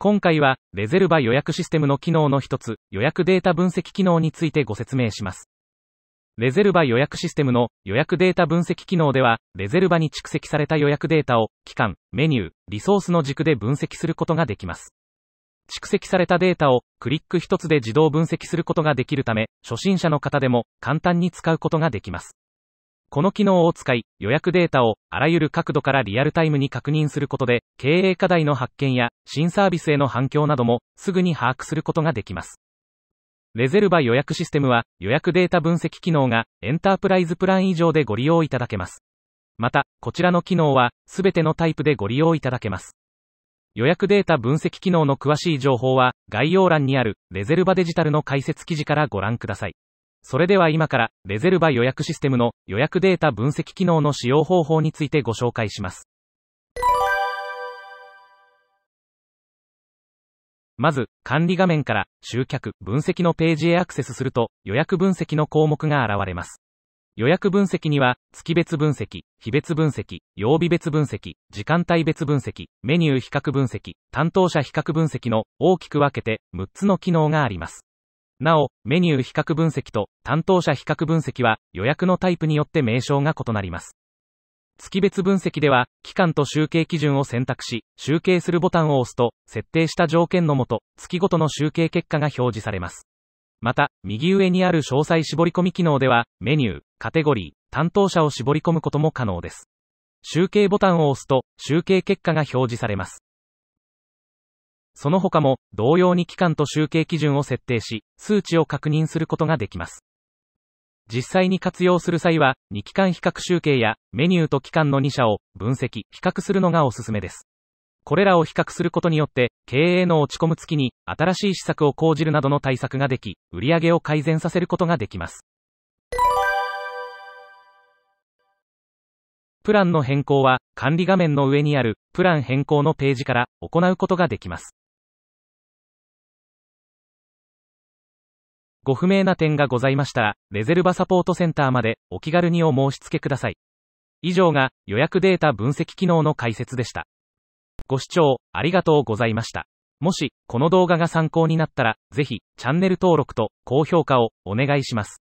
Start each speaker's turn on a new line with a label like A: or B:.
A: 今回は、レゼルバ予約システムの機能の一つ、予約データ分析機能についてご説明します。レゼルバ予約システムの予約データ分析機能では、レゼルバに蓄積された予約データを、期間、メニュー、リソースの軸で分析することができます。蓄積されたデータを、クリック一つで自動分析することができるため、初心者の方でも、簡単に使うことができます。この機能を使い、予約データをあらゆる角度からリアルタイムに確認することで、経営課題の発見や新サービスへの反響などもすぐに把握することができます。レゼルバ予約システムは予約データ分析機能がエンタープライズプラン以上でご利用いただけます。また、こちらの機能はすべてのタイプでご利用いただけます。予約データ分析機能の詳しい情報は概要欄にあるレゼルバデジタルの解説記事からご覧ください。それでは今から、レゼルバ予約システムの予約データ分析機能の使用方法についてご紹介します。まず、管理画面から、集客、分析のページへアクセスすると、予約分析の項目が現れます。予約分析には、月別分析、日別分析、曜日別分析、時間帯別分析、メニュー比較分析、担当者比較分析の大きく分けて6つの機能があります。なお、メニュー比較分析と担当者比較分析は予約のタイプによって名称が異なります。月別分析では、期間と集計基準を選択し、集計するボタンを押すと、設定した条件のもと、月ごとの集計結果が表示されます。また、右上にある詳細絞り込み機能では、メニュー、カテゴリー、担当者を絞り込むことも可能です。集計ボタンを押すと、集計結果が表示されます。その他も、同様に期間と集計基準を設定し、数値を確認することができます。実際に活用する際は、2期間比較集計や、メニューと期間の2社を分析、比較するのがおすすめです。これらを比較することによって、経営の落ち込む月に、新しい施策を講じるなどの対策ができ、売上を改善させることができます。プランの変更は、管理画面の上にある、プラン変更のページから行うことができます。ご不明な点がございましたら、レゼルバサポートセンターまでお気軽にお申し付けください。以上が予約データ分析機能の解説でした。ご視聴ありがとうございました。もし、この動画が参考になったら、ぜひ、チャンネル登録と高評価をお願いします。